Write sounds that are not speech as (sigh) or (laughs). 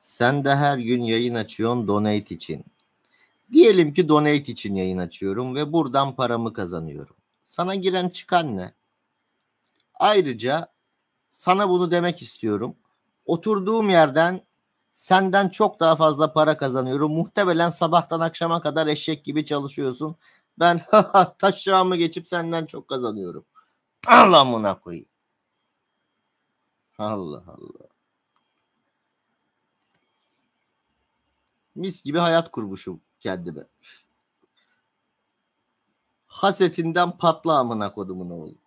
Sen de her gün yayın açıyorsun donate için. Diyelim ki donate için yayın açıyorum ve buradan paramı kazanıyorum. Sana giren çıkan ne? Ayrıca sana bunu demek istiyorum. Oturduğum yerden senden çok daha fazla para kazanıyorum. Muhtemelen sabahtan akşama kadar eşek gibi çalışıyorsun. Ben (laughs) taşağımı geçip senden çok kazanıyorum. Allah mına koyayım. Allah Allah. Mis gibi hayat kurmuşum kendime. Hasetinden patla amına kodumun oğlu.